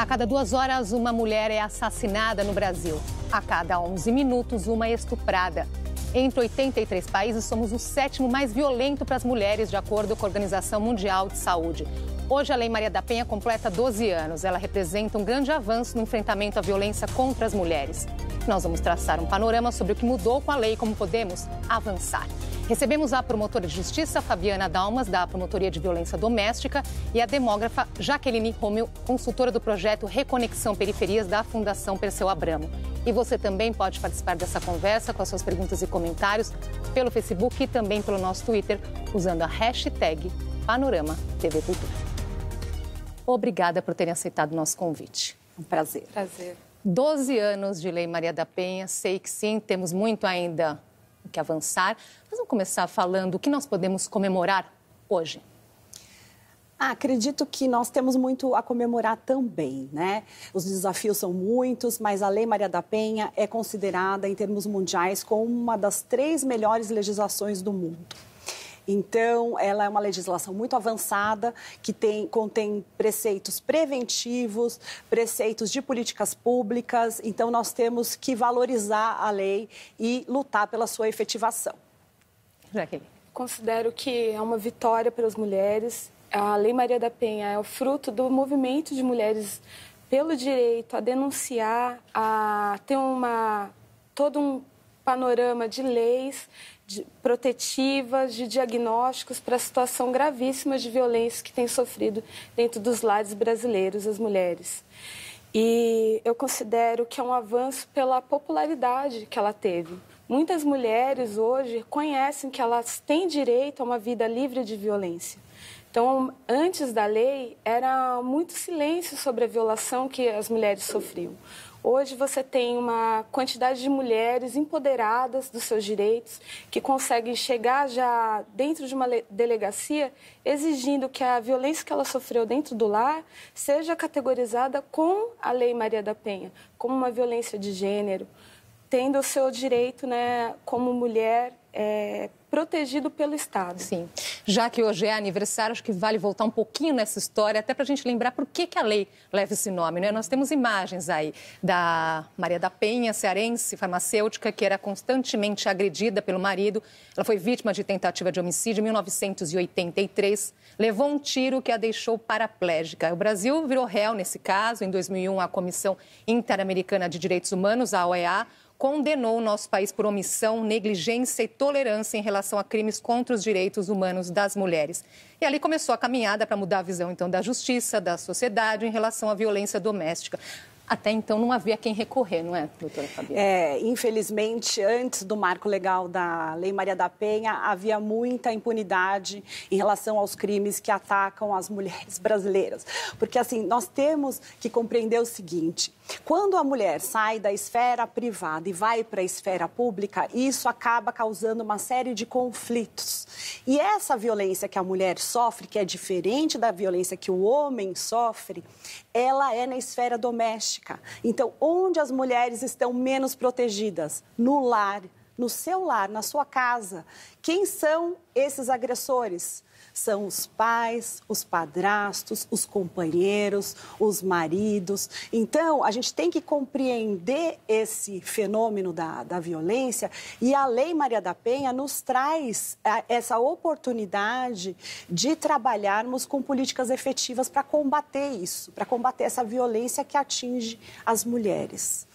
A cada duas horas, uma mulher é assassinada no Brasil. A cada 11 minutos, uma é estuprada. Entre 83 países, somos o sétimo mais violento para as mulheres, de acordo com a Organização Mundial de Saúde. Hoje, a Lei Maria da Penha completa 12 anos. Ela representa um grande avanço no enfrentamento à violência contra as mulheres. Nós vamos traçar um panorama sobre o que mudou com a lei e como podemos avançar. Recebemos a promotora de justiça Fabiana Dalmas, da Promotoria de Violência Doméstica, e a demógrafa Jaqueline Romeu, consultora do projeto Reconexão Periferias da Fundação Perseu Abramo. E você também pode participar dessa conversa com as suas perguntas e comentários pelo Facebook e também pelo nosso Twitter, usando a hashtag Panorama TV Cultura. Obrigada por terem aceitado o nosso convite. Um prazer. Prazer. 12 anos de Lei Maria da Penha, sei que sim, temos muito ainda que avançar. Mas vamos começar falando o que nós podemos comemorar hoje. Ah, acredito que nós temos muito a comemorar também, né? Os desafios são muitos, mas a Lei Maria da Penha é considerada, em termos mundiais, como uma das três melhores legislações do mundo. Então, ela é uma legislação muito avançada, que tem, contém preceitos preventivos, preceitos de políticas públicas. Então, nós temos que valorizar a lei e lutar pela sua efetivação. Jaqueline. Considero que é uma vitória para as mulheres. A Lei Maria da Penha é o fruto do movimento de mulheres pelo direito a denunciar, a ter uma todo um panorama de leis de, protetivas, de diagnósticos para a situação gravíssima de violência que tem sofrido dentro dos lares brasileiros as mulheres. E eu considero que é um avanço pela popularidade que ela teve. Muitas mulheres hoje conhecem que elas têm direito a uma vida livre de violência. Então, antes da lei, era muito silêncio sobre a violação que as mulheres sofriam. Hoje você tem uma quantidade de mulheres empoderadas dos seus direitos, que conseguem chegar já dentro de uma delegacia exigindo que a violência que ela sofreu dentro do lar seja categorizada com a Lei Maria da Penha, como uma violência de gênero, tendo o seu direito né, como mulher é, protegido pelo Estado. Sim. Já que hoje é aniversário, acho que vale voltar um pouquinho nessa história, até para a gente lembrar por que, que a lei leva esse nome. Né? Nós temos imagens aí da Maria da Penha, cearense, farmacêutica, que era constantemente agredida pelo marido. Ela foi vítima de tentativa de homicídio em 1983. Levou um tiro que a deixou paraplégica. O Brasil virou réu nesse caso. Em 2001, a Comissão Interamericana de Direitos Humanos, a OEA, condenou o nosso país por omissão, negligência e tolerância em relação a crimes contra os direitos humanos das mulheres. E ali começou a caminhada para mudar a visão então da justiça, da sociedade em relação à violência doméstica. Até então não havia quem recorrer, não é, doutora Fabiana? É, infelizmente, antes do marco legal da Lei Maria da Penha, havia muita impunidade em relação aos crimes que atacam as mulheres brasileiras. Porque, assim, nós temos que compreender o seguinte: quando a mulher sai da esfera privada e vai para a esfera pública, isso acaba causando uma série de conflitos. E essa violência que a mulher sofre, que é diferente da violência que o homem sofre, ela é na esfera doméstica. Então, onde as mulheres estão menos protegidas? No lar, no seu lar, na sua casa. Quem são esses agressores? São os pais, os padrastos, os companheiros, os maridos. Então, a gente tem que compreender esse fenômeno da, da violência e a Lei Maria da Penha nos traz é, essa oportunidade de trabalharmos com políticas efetivas para combater isso, para combater essa violência que atinge as mulheres.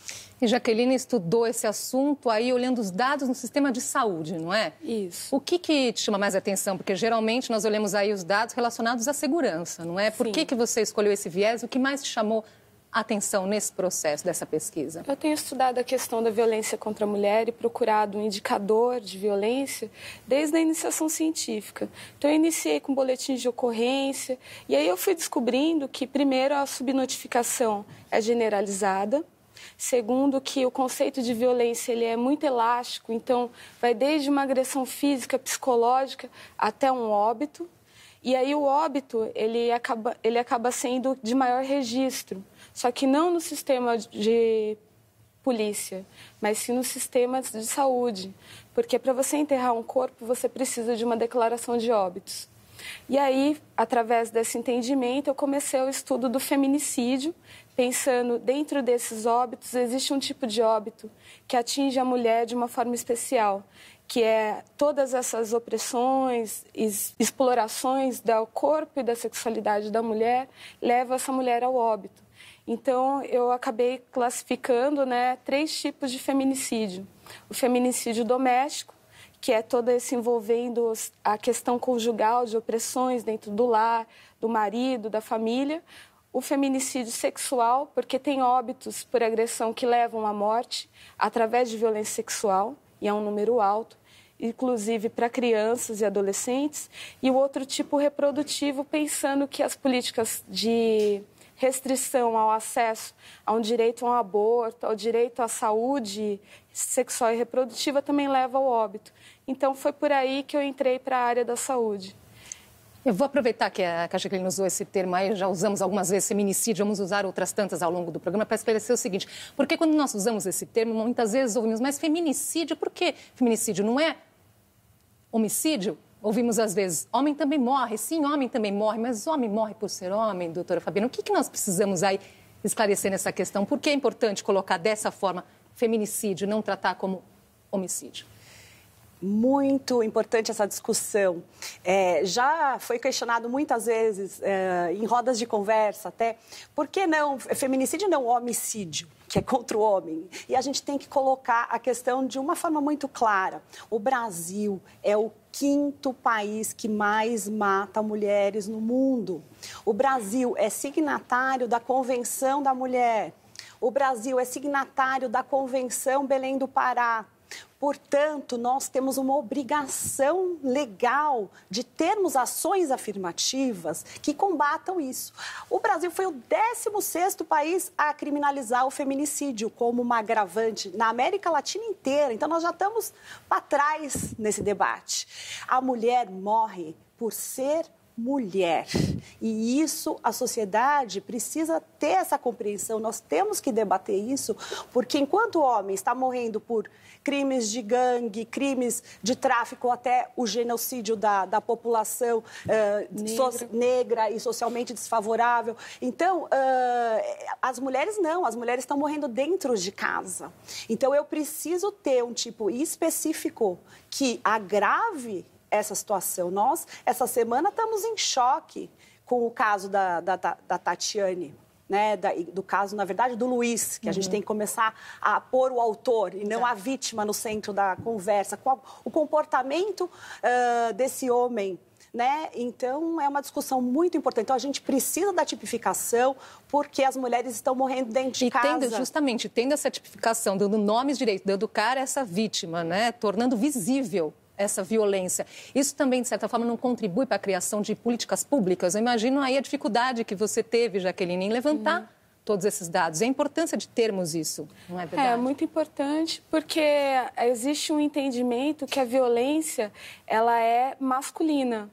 E Jaqueline estudou esse assunto aí olhando os dados no sistema de saúde, não é? Isso. O que, que te chama mais atenção? Porque geralmente nós olhamos aí os dados relacionados à segurança, não é? Por que, que você escolheu esse viés? O que mais te chamou atenção nesse processo dessa pesquisa? Eu tenho estudado a questão da violência contra a mulher e procurado um indicador de violência desde a iniciação científica. Então, eu iniciei com boletins de ocorrência e aí eu fui descobrindo que, primeiro, a subnotificação é generalizada, Segundo, que o conceito de violência ele é muito elástico, então vai desde uma agressão física, psicológica, até um óbito. E aí o óbito ele acaba, ele acaba sendo de maior registro, só que não no sistema de polícia, mas sim nos sistemas de saúde, porque para você enterrar um corpo você precisa de uma declaração de óbitos. E aí, através desse entendimento, eu comecei o estudo do feminicídio, pensando dentro desses óbitos, existe um tipo de óbito que atinge a mulher de uma forma especial, que é todas essas opressões, explorações do corpo e da sexualidade da mulher, leva essa mulher ao óbito. Então, eu acabei classificando né, três tipos de feminicídio. O feminicídio doméstico, que é todo esse envolvendo a questão conjugal de opressões dentro do lar, do marido, da família o feminicídio sexual, porque tem óbitos por agressão que levam à morte através de violência sexual, e é um número alto, inclusive para crianças e adolescentes, e o outro tipo reprodutivo, pensando que as políticas de restrição ao acesso a um direito a um aborto, ao direito à saúde sexual e reprodutiva também leva ao óbito. Então foi por aí que eu entrei para a área da saúde. Eu vou aproveitar que a Caixa Clínica usou esse termo aí, já usamos algumas vezes feminicídio, vamos usar outras tantas ao longo do programa para esclarecer o seguinte, porque quando nós usamos esse termo, muitas vezes ouvimos, mas feminicídio, por que feminicídio não é homicídio? Ouvimos às vezes, homem também morre, sim, homem também morre, mas homem morre por ser homem, doutora Fabiana. O que, que nós precisamos aí esclarecer nessa questão? Por que é importante colocar dessa forma feminicídio, não tratar como homicídio? Muito importante essa discussão. É, já foi questionado muitas vezes, é, em rodas de conversa até, por que não feminicídio não homicídio, que é contra o homem? E a gente tem que colocar a questão de uma forma muito clara. O Brasil é o quinto país que mais mata mulheres no mundo. O Brasil é signatário da Convenção da Mulher. O Brasil é signatário da Convenção Belém do Pará. Portanto, nós temos uma obrigação legal de termos ações afirmativas que combatam isso. O Brasil foi o 16º país a criminalizar o feminicídio como uma agravante na América Latina inteira. Então, nós já estamos para trás nesse debate. A mulher morre por ser mulher. E isso a sociedade precisa ter essa compreensão. Nós temos que debater isso, porque enquanto o homem está morrendo por crimes de gangue, crimes de tráfico, até o genocídio da, da população uh, eh, so, negra e socialmente desfavorável. Então, uh, as mulheres não, as mulheres estão morrendo dentro de casa. Então, eu preciso ter um tipo específico que agrave essa situação. Nós, essa semana, estamos em choque com o caso da, da, da Tatiane. Né, da, do caso, na verdade, do Luiz, que a gente uhum. tem que começar a pôr o autor e não Exato. a vítima no centro da conversa. Qual, o comportamento uh, desse homem né? Então é uma discussão muito importante. Então a gente precisa da tipificação porque as mulheres estão morrendo dentro de e casa. Tendo, justamente, tendo essa tipificação, dando nomes direitos, dando cara a essa vítima, né? Tornando visível essa violência. Isso também, de certa forma, não contribui para a criação de políticas públicas. Eu imagino aí a dificuldade que você teve, Jaqueline, em levantar uhum. todos esses dados. E é a importância de termos isso, não é verdade? É, muito importante, porque existe um entendimento que a violência, ela é masculina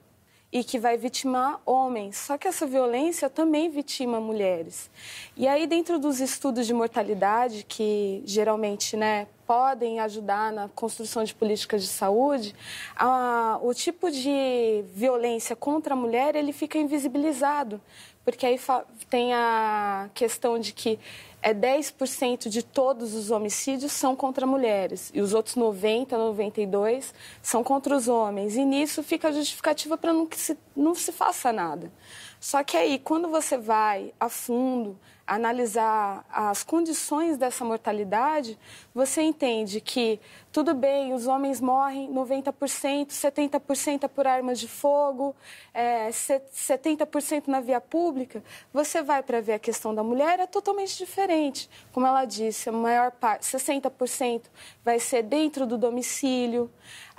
e que vai vitimar homens. Só que essa violência também vitima mulheres. E aí, dentro dos estudos de mortalidade, que geralmente né, podem ajudar na construção de políticas de saúde, a, o tipo de violência contra a mulher ele fica invisibilizado. Porque aí tem a questão de que é 10% de todos os homicídios são contra mulheres e os outros 90, 92 são contra os homens. E nisso fica a justificativa para não que se, não se faça nada. Só que aí, quando você vai a fundo, analisar as condições dessa mortalidade, você entende que, tudo bem, os homens morrem 90%, 70% é por armas de fogo, é, 70% na via pública. Você vai para ver a questão da mulher, é totalmente diferente. Como ela disse, a maior parte, 60% vai ser dentro do domicílio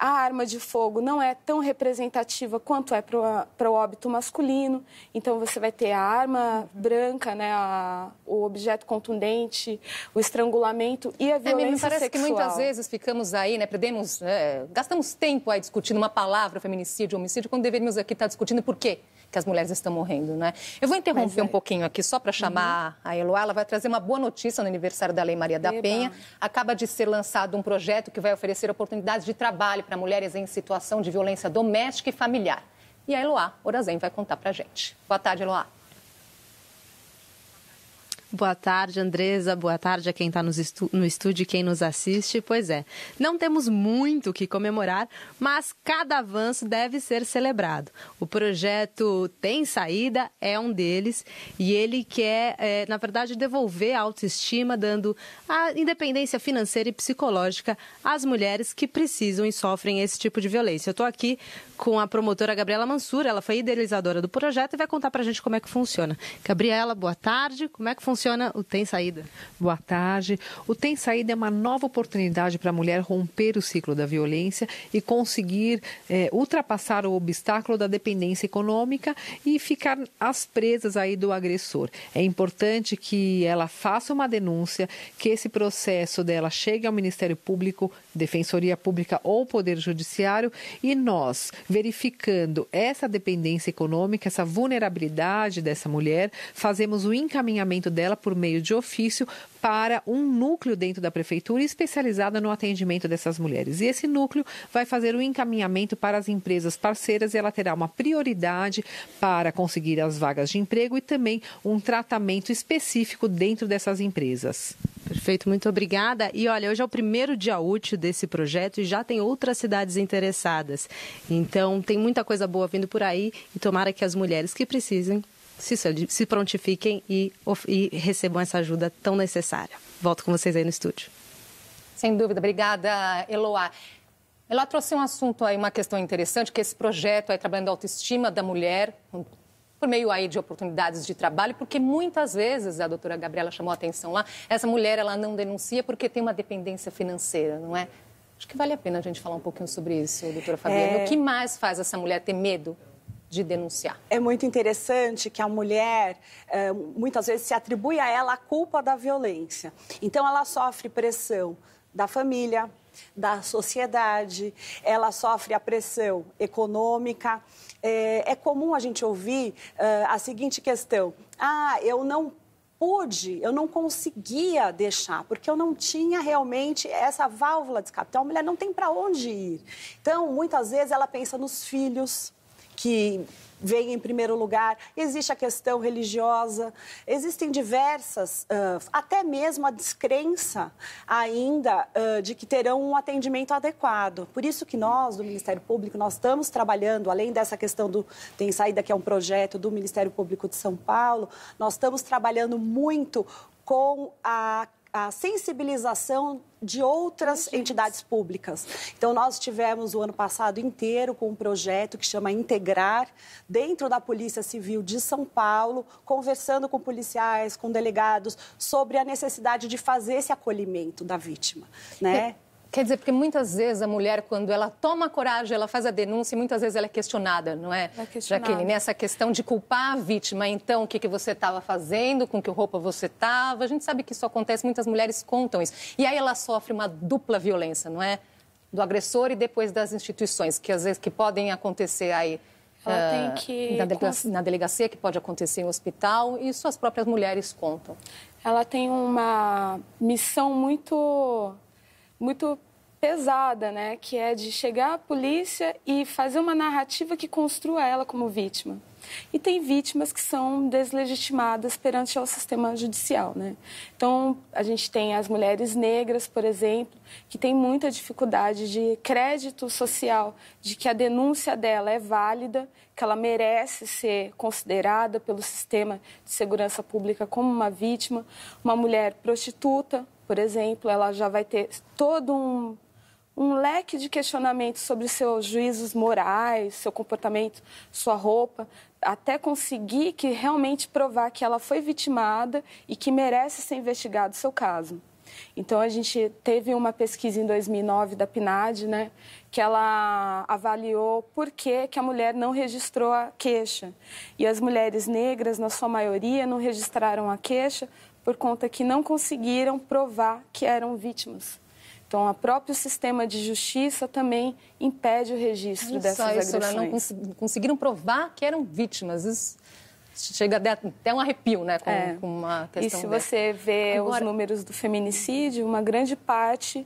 a arma de fogo não é tão representativa quanto é para o óbito masculino. Então, você vai ter a arma branca, né, a, o objeto contundente, o estrangulamento e a violência é, me parece sexual. que muitas vezes ficamos aí, né, perdemos, é, gastamos tempo aí discutindo uma palavra, feminicídio, homicídio, quando deveríamos aqui estar discutindo por quê? que as mulheres estão morrendo, né? Eu vou interromper é. um pouquinho aqui só para chamar uhum. a Eloá. Ela vai trazer uma boa notícia no aniversário da Lei Maria da Penha. Acaba de ser lançado um projeto que vai oferecer oportunidades de trabalho para mulheres em situação de violência doméstica e familiar. E a Eloá Orazem vai contar para gente. Boa tarde, Eloá. Boa tarde, Andresa. Boa tarde a quem tá está no estúdio e quem nos assiste. Pois é, não temos muito o que comemorar, mas cada avanço deve ser celebrado. O projeto Tem Saída é um deles e ele quer, é, na verdade, devolver a autoestima, dando a independência financeira e psicológica às mulheres que precisam e sofrem esse tipo de violência. Eu estou aqui com a promotora Gabriela Mansur, ela foi idealizadora do projeto e vai contar para a gente como é que funciona. Gabriela, boa tarde. Como é que funciona? funciona o Tem Saída? Boa tarde. O Tem Saída é uma nova oportunidade para a mulher romper o ciclo da violência e conseguir é, ultrapassar o obstáculo da dependência econômica e ficar às presas aí do agressor. É importante que ela faça uma denúncia, que esse processo dela chegue ao Ministério Público Defensoria Pública ou Poder Judiciário, e nós, verificando essa dependência econômica, essa vulnerabilidade dessa mulher, fazemos o encaminhamento dela por meio de ofício para um núcleo dentro da prefeitura especializada no atendimento dessas mulheres. E esse núcleo vai fazer o um encaminhamento para as empresas parceiras e ela terá uma prioridade para conseguir as vagas de emprego e também um tratamento específico dentro dessas empresas. Perfeito, muito obrigada. E olha, hoje é o primeiro dia útil desse projeto e já tem outras cidades interessadas. Então, tem muita coisa boa vindo por aí e tomara que as mulheres que precisem se, se prontifiquem e, e recebam essa ajuda tão necessária. Volto com vocês aí no estúdio. Sem dúvida. Obrigada, Eloá. Ela trouxe um assunto aí, uma questão interessante, que esse projeto aí trabalhando a autoestima da mulher, por meio aí de oportunidades de trabalho, porque muitas vezes, a doutora Gabriela chamou a atenção lá, essa mulher ela não denuncia porque tem uma dependência financeira, não é? Acho que vale a pena a gente falar um pouquinho sobre isso, doutora Fabiana. É... O que mais faz essa mulher ter medo de denunciar. É muito interessante que a mulher, eh, muitas vezes, se atribui a ela a culpa da violência. Então, ela sofre pressão da família, da sociedade, ela sofre a pressão econômica. É, é comum a gente ouvir eh, a seguinte questão: ah, eu não pude, eu não conseguia deixar, porque eu não tinha realmente essa válvula de escape. Então, a mulher não tem para onde ir. Então, muitas vezes ela pensa nos filhos, que vem em primeiro lugar, existe a questão religiosa, existem diversas, uh, até mesmo a descrença ainda uh, de que terão um atendimento adequado. Por isso que nós, do Ministério Público, nós estamos trabalhando, além dessa questão do Tem Saída, que é um projeto do Ministério Público de São Paulo, nós estamos trabalhando muito com a a sensibilização de outras Entendi. entidades públicas. Então, nós tivemos o ano passado inteiro com um projeto que chama Integrar, dentro da Polícia Civil de São Paulo, conversando com policiais, com delegados, sobre a necessidade de fazer esse acolhimento da vítima. Né? É. Quer dizer, porque muitas vezes a mulher, quando ela toma coragem, ela faz a denúncia e muitas vezes ela é questionada, não é? é questionada. Jaqueline, nessa questão de culpar a vítima, então, o que, que você estava fazendo, com que roupa você estava. A gente sabe que isso acontece, muitas mulheres contam isso. E aí ela sofre uma dupla violência, não é? Do agressor e depois das instituições, que às vezes que podem acontecer aí ela ah, tem que. Na delegacia, na delegacia, que pode acontecer em hospital, e suas próprias mulheres contam. Ela tem uma missão muito muito pesada, né? Que é de chegar à polícia e fazer uma narrativa que construa ela como vítima. E tem vítimas que são deslegitimadas perante o sistema judicial, né? Então, a gente tem as mulheres negras, por exemplo, que tem muita dificuldade de crédito social, de que a denúncia dela é válida, que ela merece ser considerada pelo sistema de segurança pública como uma vítima, uma mulher prostituta, por exemplo, ela já vai ter todo um, um leque de questionamentos sobre seus juízos morais, seu comportamento, sua roupa, até conseguir que realmente provar que ela foi vitimada e que merece ser investigado o seu caso. Então a gente teve uma pesquisa em 2009 da PNAD, né, que ela avaliou por que, que a mulher não registrou a queixa. E as mulheres negras, na sua maioria, não registraram a queixa por conta que não conseguiram provar que eram vítimas. Então, o próprio sistema de justiça também impede o registro Olha dessas só isso, né? agressões. Não conseguiram provar que eram vítimas. Isso chega até um arrepio, né, com, é. com uma questão E se dessa. você vê Agora... os números do feminicídio, uma grande parte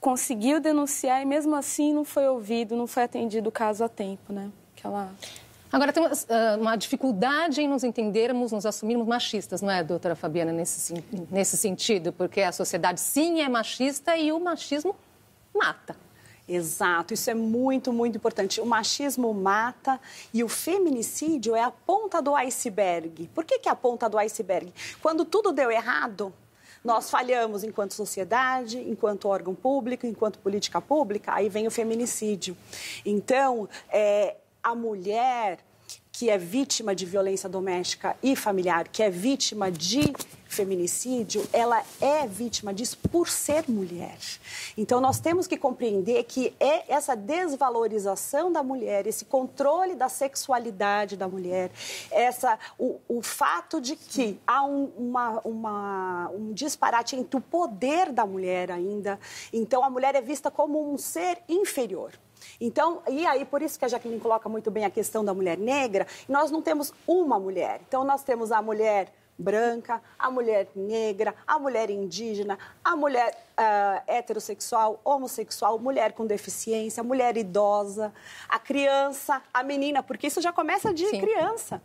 conseguiu denunciar e mesmo assim não foi ouvido, não foi atendido o caso a tempo, né? Aquela... Agora, tem uma, ah, uma, dificuldade em nos entendermos, nos assumirmos machistas, não é, doutora Fabiana, nesse, nesse sentido? Porque a sociedade, sim, é machista e o machismo mata. Exato, isso é muito, muito importante. O machismo mata e o feminicídio é a ponta do iceberg. Por que, que é a ponta do iceberg? Quando tudo deu errado, nós falhamos enquanto sociedade, enquanto órgão público, enquanto política pública, aí vem o feminicídio. Então, é, a mulher que é vítima de violência doméstica e familiar, que é vítima de feminicídio, ela é vítima disso por ser mulher. Então nós temos que compreender que é essa desvalorização da mulher, esse controle da sexualidade da mulher, essa o, o fato de que há um, uma, uma, um disparate entre o poder da mulher ainda. Então a mulher é vista como um ser inferior. Então, e aí, por isso que a Jacqueline coloca muito bem a questão da mulher negra, nós não temos uma mulher. Então, nós temos a mulher branca, a mulher negra, a mulher indígena, a mulher uh, heterossexual, homossexual, mulher com deficiência, mulher idosa, a criança, a menina, porque isso já começa de Sim. criança.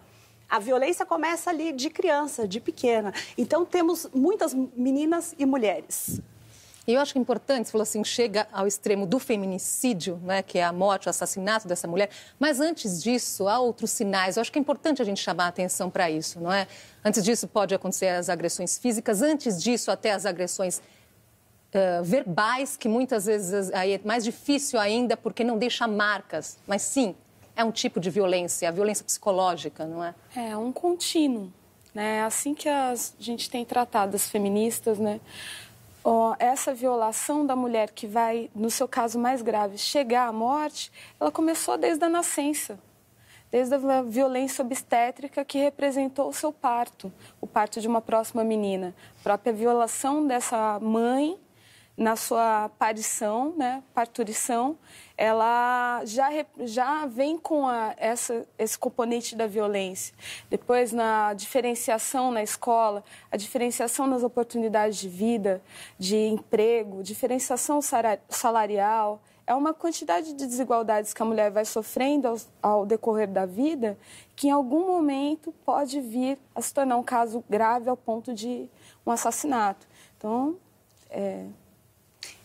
A violência começa ali de criança, de pequena. Então temos muitas meninas e mulheres e eu acho importante, você falou assim, chega ao extremo do feminicídio, né, que é a morte, o assassinato dessa mulher, mas antes disso, há outros sinais. Eu acho que é importante a gente chamar a atenção para isso, não é? Antes disso, pode acontecer as agressões físicas, antes disso, até as agressões Uh, verbais, que muitas vezes aí é mais difícil ainda porque não deixa marcas, mas sim, é um tipo de violência, a violência psicológica, não é? É um contínuo, né? Assim que a gente tem tratado as feministas, né? oh, essa violação da mulher que vai, no seu caso mais grave, chegar à morte, ela começou desde a nascença. Desde a violência obstétrica que representou o seu parto, o parto de uma próxima menina. A própria violação dessa mãe na sua parição, né, parturição, ela já, já vem com a, essa, esse componente da violência. Depois, na diferenciação na escola, a diferenciação nas oportunidades de vida, de emprego, diferenciação salarial, é uma quantidade de desigualdades que a mulher vai sofrendo ao, ao, decorrer da vida, que em algum momento pode vir a se tornar um caso grave ao ponto de um assassinato. Então, é,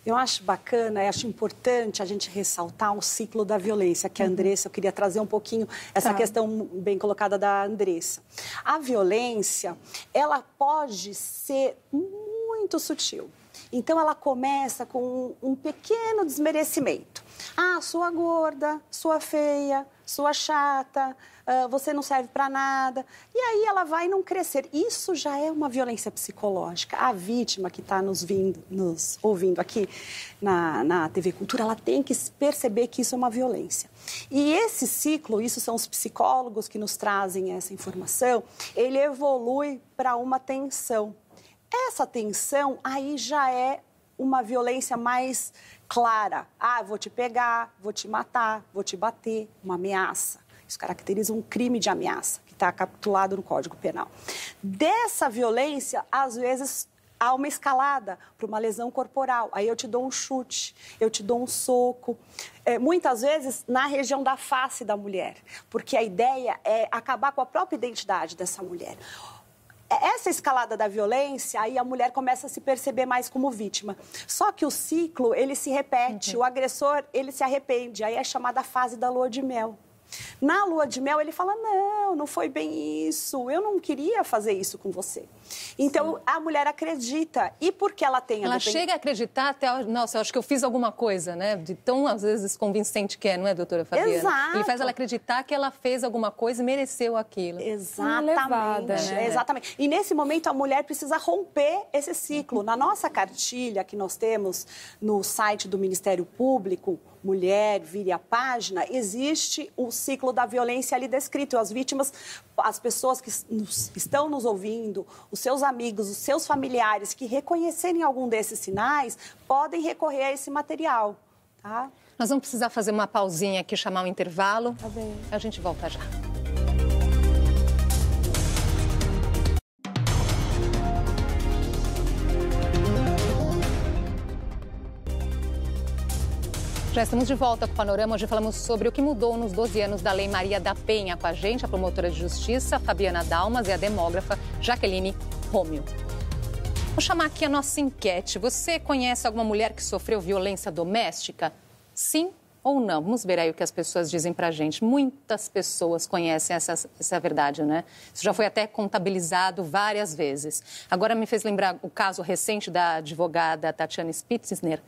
eu acho bacana, acho importante a gente ressaltar o ciclo da violência, que a uhum. Andressa, eu queria trazer um pouquinho essa tá. questão bem colocada da Andressa. A violência, ela pode ser muito sutil. Então, ela começa com um pequeno desmerecimento. Ah, sua gorda, sua feia, sua chata, uh, você não serve para nada. E aí ela vai não crescer. Isso já é uma violência psicológica. A vítima que está nos, vindo, nos ouvindo aqui na, na TV Cultura, ela tem que perceber que isso é uma violência. E esse ciclo, isso são os psicólogos que nos trazem essa informação, ele evolui para uma tensão. Essa tensão aí já é uma violência mais clara. Ah, vou te pegar, vou te matar, vou te bater, uma ameaça. Isso caracteriza um crime de ameaça, que está capitulado no Código Penal. Dessa violência, às vezes, há uma escalada para uma lesão corporal. Aí eu te dou um chute, eu te dou um soco. É, muitas vezes na região da face da mulher, porque a ideia é acabar com a própria identidade dessa mulher. É, essa escalada da violência, aí a mulher começa a se perceber mais como vítima. Só que o ciclo, ele se repete, uhum. o agressor, ele se arrepende, aí é chamada fase da lua de mel. Na lua de mel, ele fala: não, não foi bem isso, eu não queria fazer isso com você. Então, Sim. a mulher acredita. E porque ela tem a Ela depend... chega a acreditar até, nossa, eu acho que eu fiz alguma coisa, né? De tão, às vezes, convincente que é, não é, doutora Fabiana? Exato. Ele faz ela acreditar que ela fez alguma coisa e mereceu aquilo. Exatamente. né? Exatamente. E nesse momento, a mulher precisa romper esse ciclo. Uhum. Na nossa cartilha que nós temos no site do Ministério Público, Mulher, Vire a Página, existe o ciclo exemplo da violência ali descrito. As vítimas, as pessoas que nos, estão nos ouvindo, os seus amigos, os seus familiares que reconhecerem algum desses sinais, podem recorrer a esse material. Tá? Nós vamos precisar fazer uma pausinha aqui, chamar um intervalo. Tá bem. A gente volta já. Já estamos de volta com o Panorama. Hoje falamos sobre o que mudou nos 12 anos da Lei Maria da Penha. Com a gente, a promotora de justiça, Fabiana Dalmas, e a demógrafa, Jaqueline Rômio. Vou chamar aqui a nossa enquete. Você conhece alguma mulher que sofreu violência doméstica? Sim ou não? Vamos ver aí o que as pessoas dizem pra gente. Muitas pessoas conhecem essa, essa verdade, né? Isso já foi até contabilizado várias vezes. Agora me fez lembrar o caso recente da advogada Tatiana Spitzner,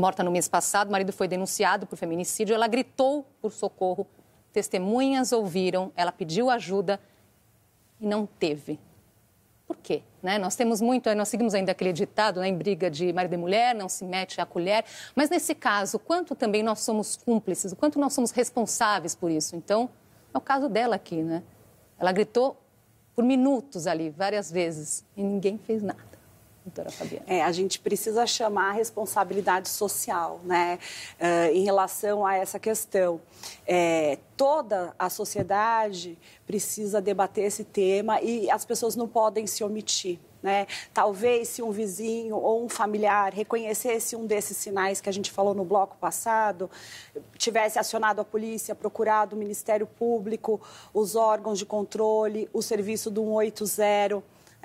morta no mês passado, o marido foi denunciado por feminicídio, ela gritou por socorro, testemunhas ouviram, ela pediu ajuda e não teve. Por quê? Né? Nós temos muito, nós seguimos ainda aquele ditado, né, em briga de marido e mulher, não se mete a colher. Mas nesse caso, quanto também nós somos cúmplices, o quanto nós somos responsáveis por isso? Então, é o caso dela aqui, né? Ela gritou por minutos ali, várias vezes, e ninguém fez nada doutora Fabiana? É, a gente precisa chamar a responsabilidade social, né, uh, em relação a essa questão. É, toda a sociedade precisa debater esse tema e as pessoas não podem se omitir. Né? Talvez se um vizinho ou um familiar reconhecesse um desses sinais que a gente falou no bloco passado, tivesse acionado a polícia, procurado o Ministério Público, os órgãos de controle, o serviço do 180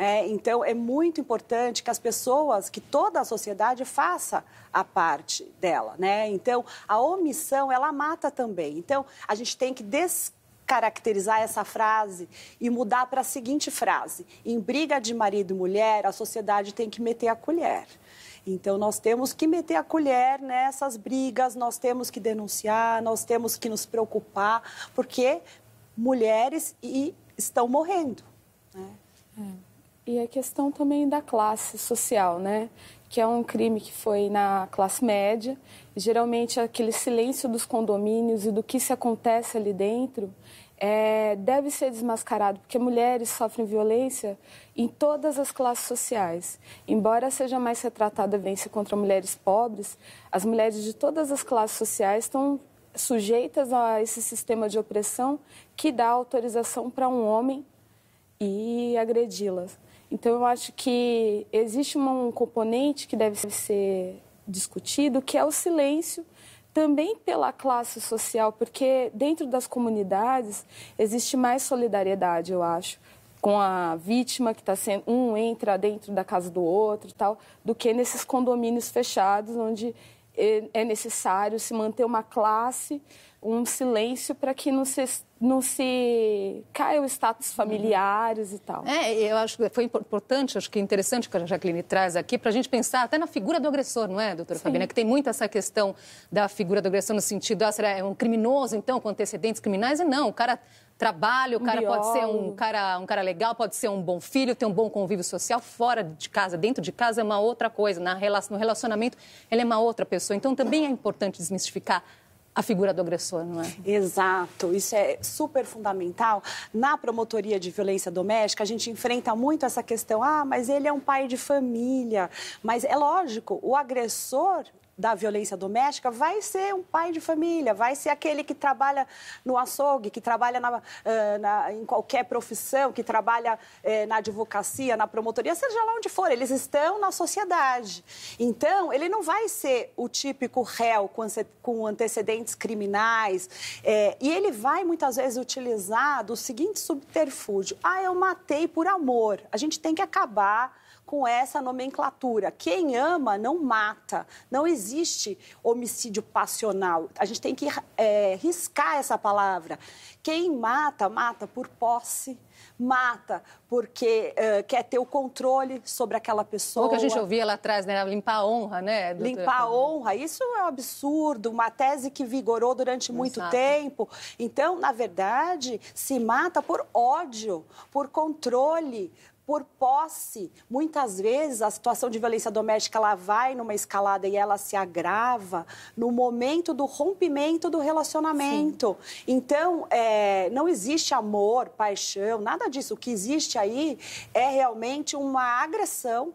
é, então, é muito importante que as pessoas, que toda a sociedade faça a parte dela, né? Então, a omissão, ela mata também. Então, a gente tem que descaracterizar essa frase e mudar para a seguinte frase: em briga de marido e mulher, a sociedade tem que meter a colher. Então, nós temos que meter a colher nessas brigas, nós temos que denunciar, nós temos que nos preocupar, porque mulheres e, estão morrendo. Né? É e a questão também da classe social, né? Que é um crime que foi na classe média. Geralmente, aquele silêncio dos condomínios e do que se acontece ali dentro é, deve ser desmascarado, porque mulheres sofrem violência em todas as classes sociais. Embora seja mais retratada a violência contra mulheres pobres, as mulheres de todas as classes sociais estão sujeitas a esse sistema de opressão que dá autorização para um homem e agredi-las. Então, eu acho que existe um componente que deve ser discutido, que é o silêncio também pela classe social, porque dentro das comunidades existe mais solidariedade, eu acho, com a vítima que está sendo um entra dentro da casa do outro, e tal, do que nesses condomínios fechados onde é, é necessário se manter uma classe, um silêncio para que não se, não se caia o status familiares e tal. É, eu acho que foi importante, acho que é interessante o que a Jacqueline traz aqui para a gente pensar até na figura do agressor, não é, doutora Sim. Fabiana? Que tem muito essa questão da figura do agressor no sentido, ah, será é um criminoso, então, com antecedentes criminais? E não, o cara trabalho, o cara pode ser um cara, um cara legal, pode ser um bom filho, ter um bom convívio social fora de casa, dentro de casa é uma outra coisa, na relação, no relacionamento ele é uma outra pessoa. Então também é importante desmistificar a figura do agressor, não é? Exato, isso é super fundamental. Na promotoria de violência doméstica, a gente enfrenta muito essa questão: ah, mas ele é um pai de família. Mas é lógico, o agressor da violência doméstica vai ser um pai de família, vai ser aquele que trabalha no açougue, que trabalha na, eh, na, em qualquer profissão, que trabalha eh, na advocacia, na promotoria, seja lá onde for, eles estão na sociedade. Então, ele não vai ser o típico réu com, com antecedentes criminais. Eh, e ele vai muitas vezes utilizar do seguinte subterfúgio: ah, eu matei por amor. A gente tem que acabar com essa nomenclatura. Quem ama não mata. Não existe homicídio passional. A gente tem que é, riscar essa palavra. Quem mata, mata por posse, mata porque uh, quer ter o controle sobre aquela pessoa. O que a gente ouvia lá atrás, né? Limpar a honra, né? Doutora? Limpar a honra, isso é um absurdo, uma tese que vigorou durante muito Exato. tempo. Então, na verdade, se mata por ódio, por controle, por posse. Muitas vezes a situação de violência doméstica ela vai numa escalada e ela se agrava no momento do rompimento do relacionamento. Sim. Então, é, não existe amor, paixão, nada disso. O que existe aí é realmente uma agressão.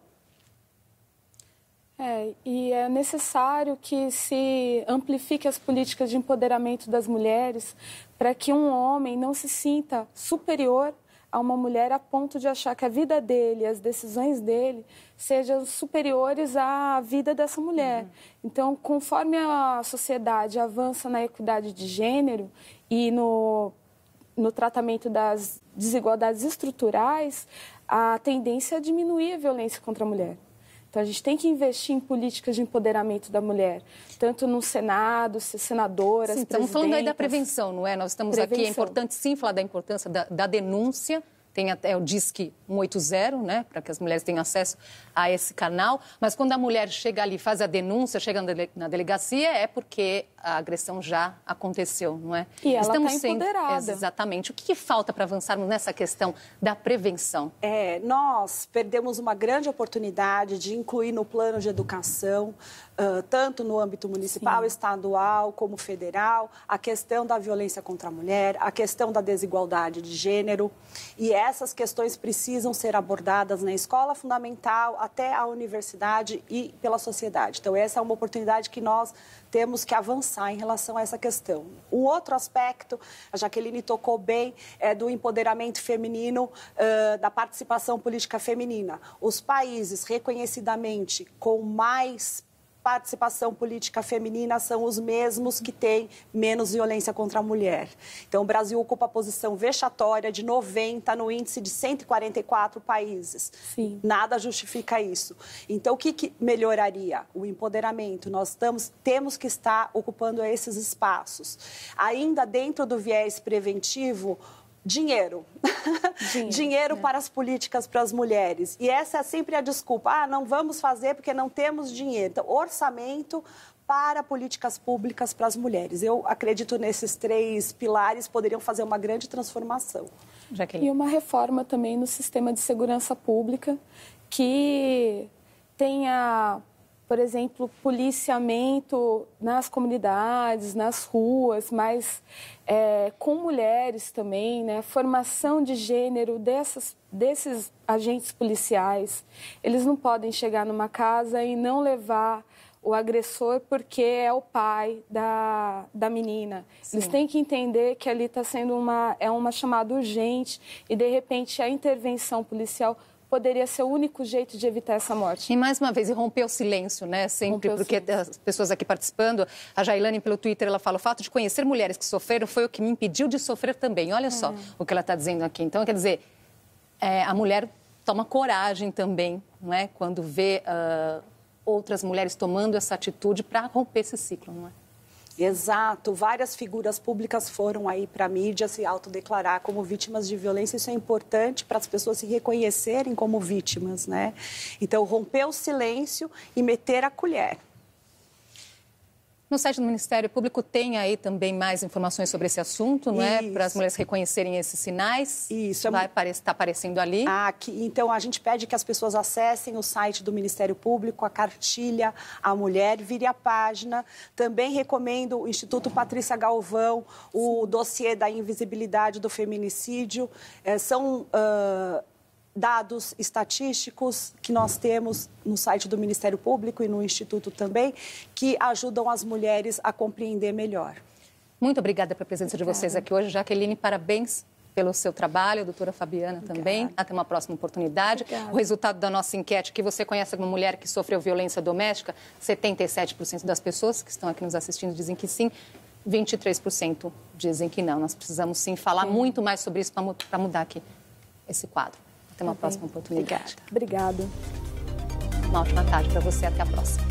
É, e é necessário que se amplifique as políticas de empoderamento das mulheres para que um homem não se sinta superior a uma mulher a ponto de achar que a vida dele, as decisões dele, sejam superiores à vida dessa mulher. Uhum. Então, conforme a sociedade avança na equidade de gênero e no, no tratamento das desigualdades estruturais, a tendência é diminuir a violência contra a mulher. Então, a gente tem que investir em políticas de empoderamento da mulher, tanto no Senado, senadoras, sim, Estamos falando aí da prevenção, não é? Nós estamos prevenção. aqui, é importante sim falar da importância da, da denúncia, tem até o Disque 180, né, para que as mulheres tenham acesso a esse canal. Mas quando a mulher chega ali, faz a denúncia, chega na delegacia, é porque a agressão já aconteceu, não é? E ela está tá sendo... Exatamente. O que, que falta para avançarmos nessa questão da prevenção? É, nós perdemos uma grande oportunidade de incluir no plano de educação, uh, tanto no âmbito municipal, Sim. estadual, como federal, a questão da violência contra a mulher, a questão da desigualdade de gênero. E é essas questões precisam ser abordadas na escola fundamental até a universidade e pela sociedade. Então, essa é uma oportunidade que nós temos que avançar em relação a essa questão. Um outro aspecto, a Jaqueline tocou bem, é do empoderamento feminino, da participação política feminina. Os países reconhecidamente com mais participação política feminina são os mesmos que têm menos violência contra a mulher. Então, o Brasil ocupa a posição vexatória de 90 no índice de 144 países. Sim. Nada justifica isso. Então, o que, que melhoraria? O empoderamento. Nós estamos, temos que estar ocupando esses espaços. Ainda dentro do viés preventivo, Dinheiro. Dinheiro, dinheiro é. para as políticas para as mulheres. E essa é sempre a desculpa. Ah, não vamos fazer porque não temos dinheiro. Então, orçamento para políticas públicas para as mulheres. Eu acredito nesses três pilares poderiam fazer uma grande transformação. Jaqueline. E uma reforma também no sistema de segurança pública que tenha por exemplo, policiamento nas comunidades, nas ruas, mas é, com mulheres também, né? formação de gênero dessas, desses agentes policiais. Eles não podem chegar numa casa e não levar o agressor porque é o pai da, da menina. Sim. Eles têm que entender que ali está sendo uma, é uma chamada urgente e, de repente, a intervenção policial poderia ser o único jeito de evitar essa morte. E mais uma vez, e romper o silêncio, né? Sempre, porque as pessoas aqui participando, a Jailane pelo Twitter, ela fala: o fato de conhecer mulheres que sofreram foi o que me impediu de sofrer também. Olha é. só o que ela está dizendo aqui. Então, quer dizer, é, a mulher toma coragem também, não é? Quando vê uh, outras mulheres tomando essa atitude para romper esse ciclo, não é? Exato, várias figuras públicas foram aí para a mídia se autodeclarar como vítimas de violência. Isso é importante para as pessoas se reconhecerem como vítimas, né? Então, romper o silêncio e meter a colher. No site do Ministério Público tem aí também mais informações sobre esse assunto, não é? Para as mulheres reconhecerem esses sinais. Isso. É Vai está aparecendo ali. Ah, que, então a gente pede que as pessoas acessem o site do Ministério Público, a cartilha A Mulher, vire a página. Também recomendo o Instituto Patrícia Galvão, o Sim. dossiê da invisibilidade do feminicídio. É, são uh, dados estatísticos que nós temos no site do Ministério Público e no Instituto também, que ajudam as mulheres a compreender melhor. Muito obrigada pela presença obrigada. de vocês aqui hoje. Jaqueline, parabéns pelo seu trabalho, a doutora Fabiana obrigada. também. Até uma próxima oportunidade. Obrigada. O resultado da nossa enquete, que você conhece alguma mulher que sofreu violência doméstica, 77% das pessoas que estão aqui nos assistindo dizem que sim. 23% dizem que não. Nós precisamos sim falar sim. muito mais sobre isso para mudar aqui esse quadro. Até uma tá próxima oportunidade. Obrigada. Obrigada. Uma ótima tarde para você. Até a próxima.